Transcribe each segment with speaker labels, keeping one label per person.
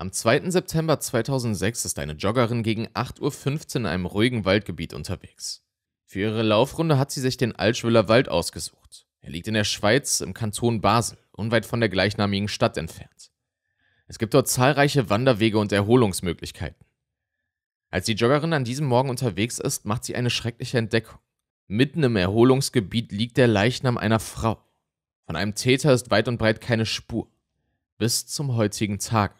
Speaker 1: Am 2. September 2006 ist eine Joggerin gegen 8.15 Uhr in einem ruhigen Waldgebiet unterwegs. Für ihre Laufrunde hat sie sich den Altschwiller Wald ausgesucht. Er liegt in der Schweiz im Kanton Basel, unweit von der gleichnamigen Stadt entfernt. Es gibt dort zahlreiche Wanderwege und Erholungsmöglichkeiten. Als die Joggerin an diesem Morgen unterwegs ist, macht sie eine schreckliche Entdeckung. Mitten im Erholungsgebiet liegt der Leichnam einer Frau. Von einem Täter ist weit und breit keine Spur. Bis zum heutigen Tag.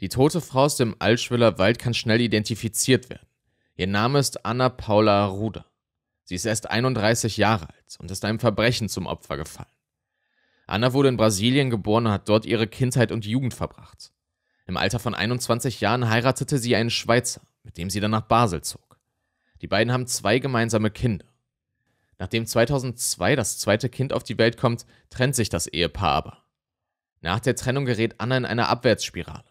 Speaker 1: Die tote Frau aus dem Altschwiller Wald kann schnell identifiziert werden. Ihr Name ist Anna Paula Ruder. Sie ist erst 31 Jahre alt und ist einem Verbrechen zum Opfer gefallen. Anna wurde in Brasilien geboren und hat dort ihre Kindheit und Jugend verbracht. Im Alter von 21 Jahren heiratete sie einen Schweizer mit dem sie dann nach Basel zog. Die beiden haben zwei gemeinsame Kinder. Nachdem 2002 das zweite Kind auf die Welt kommt, trennt sich das Ehepaar aber. Nach der Trennung gerät Anna in eine Abwärtsspirale.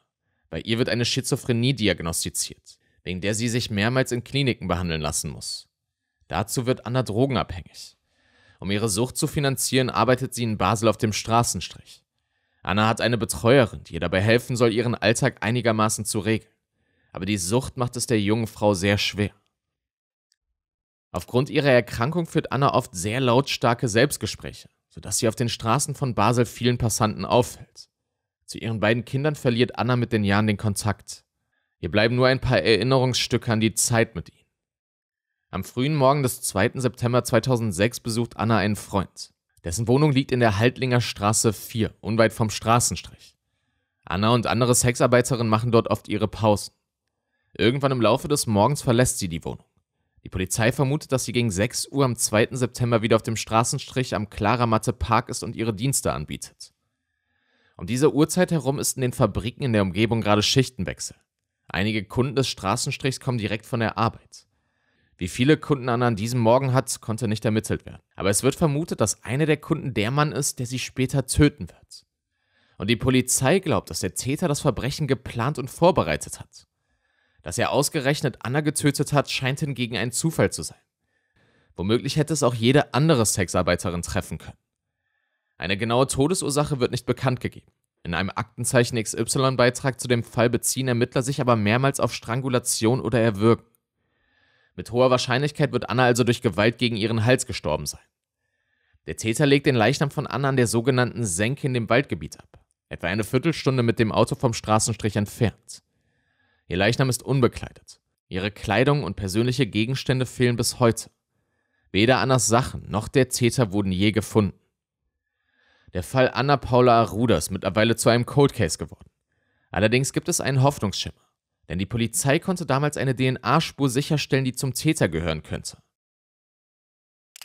Speaker 1: Bei ihr wird eine Schizophrenie diagnostiziert, wegen der sie sich mehrmals in Kliniken behandeln lassen muss. Dazu wird Anna drogenabhängig. Um ihre Sucht zu finanzieren, arbeitet sie in Basel auf dem Straßenstrich. Anna hat eine Betreuerin, die ihr dabei helfen soll, ihren Alltag einigermaßen zu regeln aber die Sucht macht es der jungen Frau sehr schwer. Aufgrund ihrer Erkrankung führt Anna oft sehr lautstarke Selbstgespräche, sodass sie auf den Straßen von Basel vielen Passanten auffällt. Zu ihren beiden Kindern verliert Anna mit den Jahren den Kontakt. Ihr bleiben nur ein paar Erinnerungsstücke an die Zeit mit ihnen. Am frühen Morgen des 2. September 2006 besucht Anna einen Freund. Dessen Wohnung liegt in der Haltlinger Straße 4, unweit vom Straßenstrich. Anna und andere Sexarbeiterinnen machen dort oft ihre Pausen. Irgendwann im Laufe des Morgens verlässt sie die Wohnung. Die Polizei vermutet, dass sie gegen 6 Uhr am 2. September wieder auf dem Straßenstrich am Klaramatte Park ist und ihre Dienste anbietet. Um diese Uhrzeit herum ist in den Fabriken in der Umgebung gerade Schichtenwechsel. Einige Kunden des Straßenstrichs kommen direkt von der Arbeit. Wie viele Kunden Anna an diesem Morgen hat, konnte nicht ermittelt werden. Aber es wird vermutet, dass einer der Kunden der Mann ist, der sie später töten wird. Und die Polizei glaubt, dass der Täter das Verbrechen geplant und vorbereitet hat. Dass er ausgerechnet Anna getötet hat, scheint hingegen ein Zufall zu sein. Womöglich hätte es auch jede andere Sexarbeiterin treffen können. Eine genaue Todesursache wird nicht bekannt gegeben. In einem Aktenzeichen XY-Beitrag zu dem Fall beziehen Ermittler sich aber mehrmals auf Strangulation oder Erwürgen. Mit hoher Wahrscheinlichkeit wird Anna also durch Gewalt gegen ihren Hals gestorben sein. Der Täter legt den Leichnam von Anna an der sogenannten Senke in dem Waldgebiet ab, etwa eine Viertelstunde mit dem Auto vom Straßenstrich entfernt. Ihr Leichnam ist unbekleidet. Ihre Kleidung und persönliche Gegenstände fehlen bis heute. Weder Annas Sachen noch der Täter wurden je gefunden. Der Fall Anna Paula Arruda ist mittlerweile zu einem Cold Case geworden. Allerdings gibt es einen Hoffnungsschimmer, denn die Polizei konnte damals eine DNA-Spur sicherstellen, die zum Täter gehören könnte.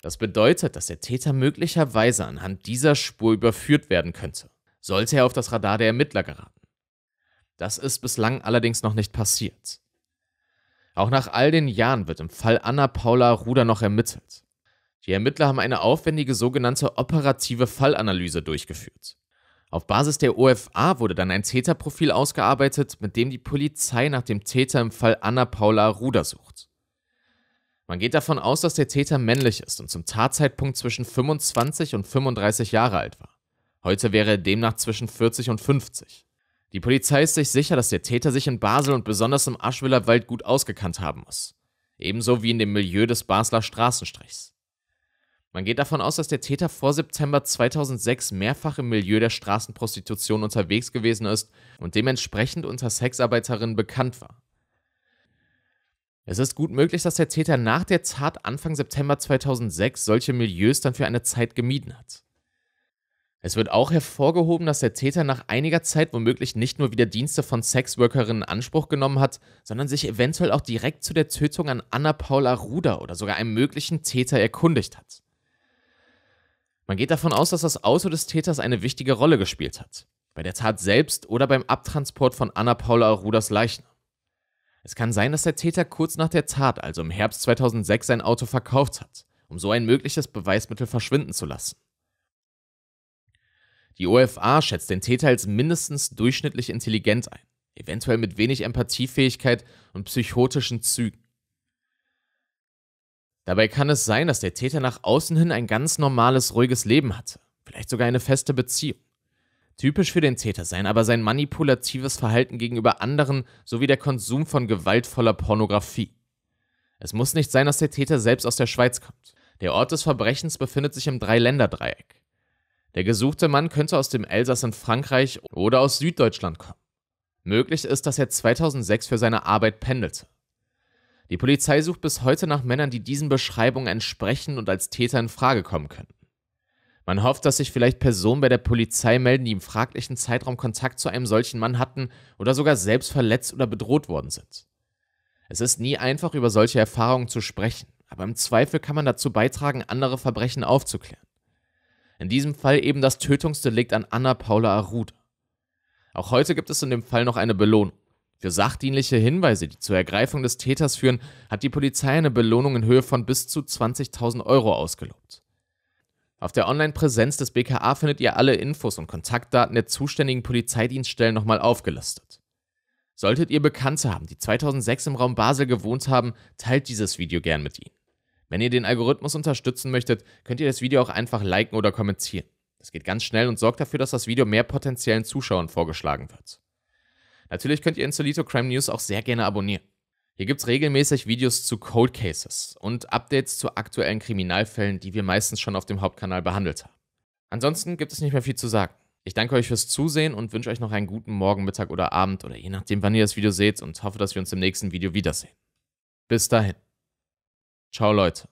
Speaker 1: Das bedeutet, dass der Täter möglicherweise anhand dieser Spur überführt werden könnte, sollte er auf das Radar der Ermittler geraten. Das ist bislang allerdings noch nicht passiert. Auch nach all den Jahren wird im Fall Anna Paula Ruder noch ermittelt. Die Ermittler haben eine aufwendige sogenannte operative Fallanalyse durchgeführt. Auf Basis der OFA wurde dann ein Täterprofil ausgearbeitet, mit dem die Polizei nach dem Täter im Fall Anna Paula Ruder sucht. Man geht davon aus, dass der Täter männlich ist und zum Tatzeitpunkt zwischen 25 und 35 Jahre alt war. Heute wäre er demnach zwischen 40 und 50. Die Polizei ist sich sicher, dass der Täter sich in Basel und besonders im Aschwiller Wald gut ausgekannt haben muss. Ebenso wie in dem Milieu des Basler Straßenstrichs. Man geht davon aus, dass der Täter vor September 2006 mehrfach im Milieu der Straßenprostitution unterwegs gewesen ist und dementsprechend unter Sexarbeiterinnen bekannt war. Es ist gut möglich, dass der Täter nach der Tat Anfang September 2006 solche Milieus dann für eine Zeit gemieden hat. Es wird auch hervorgehoben, dass der Täter nach einiger Zeit womöglich nicht nur wieder Dienste von Sexworkerinnen in Anspruch genommen hat, sondern sich eventuell auch direkt zu der Tötung an Anna Paula Ruder oder sogar einem möglichen Täter erkundigt hat. Man geht davon aus, dass das Auto des Täters eine wichtige Rolle gespielt hat, bei der Tat selbst oder beim Abtransport von Anna Paula Ruders Leichen. Es kann sein, dass der Täter kurz nach der Tat, also im Herbst 2006, sein Auto verkauft hat, um so ein mögliches Beweismittel verschwinden zu lassen. Die OFA schätzt den Täter als mindestens durchschnittlich intelligent ein, eventuell mit wenig Empathiefähigkeit und psychotischen Zügen. Dabei kann es sein, dass der Täter nach außen hin ein ganz normales, ruhiges Leben hatte, vielleicht sogar eine feste Beziehung. Typisch für den Täter sein aber sein manipulatives Verhalten gegenüber anderen sowie der Konsum von gewaltvoller Pornografie. Es muss nicht sein, dass der Täter selbst aus der Schweiz kommt. Der Ort des Verbrechens befindet sich im Dreiländerdreieck. Der gesuchte Mann könnte aus dem Elsass in Frankreich oder aus Süddeutschland kommen. Möglich ist, dass er 2006 für seine Arbeit pendelte. Die Polizei sucht bis heute nach Männern, die diesen Beschreibungen entsprechen und als Täter in Frage kommen könnten. Man hofft, dass sich vielleicht Personen bei der Polizei melden, die im fraglichen Zeitraum Kontakt zu einem solchen Mann hatten oder sogar selbst verletzt oder bedroht worden sind. Es ist nie einfach, über solche Erfahrungen zu sprechen, aber im Zweifel kann man dazu beitragen, andere Verbrechen aufzuklären. In diesem Fall eben das Tötungsdelikt an Anna Paula Arruda. Auch heute gibt es in dem Fall noch eine Belohnung. Für sachdienliche Hinweise, die zur Ergreifung des Täters führen, hat die Polizei eine Belohnung in Höhe von bis zu 20.000 Euro ausgelobt. Auf der Online-Präsenz des BKA findet ihr alle Infos und Kontaktdaten der zuständigen Polizeidienststellen nochmal aufgelistet. Solltet ihr Bekannte haben, die 2006 im Raum Basel gewohnt haben, teilt dieses Video gern mit ihnen. Wenn ihr den Algorithmus unterstützen möchtet, könnt ihr das Video auch einfach liken oder kommentieren. Das geht ganz schnell und sorgt dafür, dass das Video mehr potenziellen Zuschauern vorgeschlagen wird. Natürlich könnt ihr Insolito Crime News auch sehr gerne abonnieren. Hier gibt es regelmäßig Videos zu Cold Cases und Updates zu aktuellen Kriminalfällen, die wir meistens schon auf dem Hauptkanal behandelt haben. Ansonsten gibt es nicht mehr viel zu sagen. Ich danke euch fürs Zusehen und wünsche euch noch einen guten Morgen, Mittag oder Abend oder je nachdem, wann ihr das Video seht und hoffe, dass wir uns im nächsten Video wiedersehen. Bis dahin. Ciao Leute.